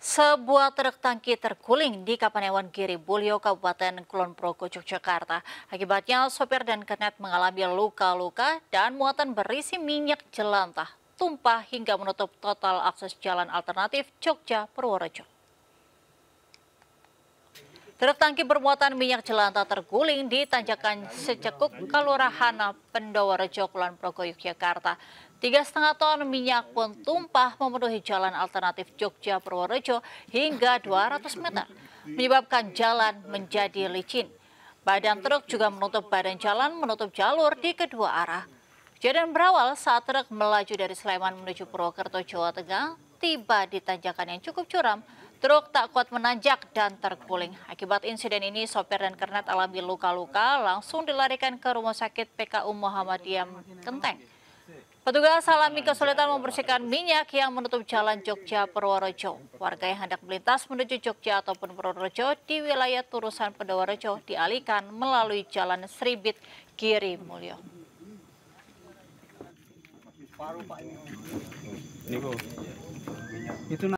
Sebuah truk tangki terguling di Kapanewon Giri Bulio, Kabupaten Kulon Progo, Yogyakarta. Akibatnya sopir dan kernet mengalami luka-luka dan muatan berisi minyak jelantah tumpah hingga menutup total akses jalan alternatif Jogja Purworejo. Truk tangki bermuatan minyak jelanta terguling di tanjakan secekuk Kelurahan Pendoworejo, Kulon Progo, Yogyakarta. Tiga setengah ton minyak pun tumpah memenuhi jalan alternatif Jogja Purworejo hingga 200 meter, menyebabkan jalan menjadi licin. Badan truk juga menutup badan jalan, menutup jalur di kedua arah. Kejadian berawal saat truk melaju dari Sleman menuju Purwokerto, Jawa Tengah, tiba di tanjakan yang cukup curam Truk tak kuat menanjak dan terguling. Akibat insiden ini, sopir dan kernet alami luka-luka langsung dilarikan ke Rumah Sakit PKU Muhammadiyah Kenteng. Petugas alami kesulitan membersihkan minyak yang menutup jalan Jogja Purworejo. Warga yang hendak melintas menuju Jogja ataupun Purworejo di wilayah Turusan Purworejo dialihkan melalui jalan Sribit kiri. Mulyo. Itu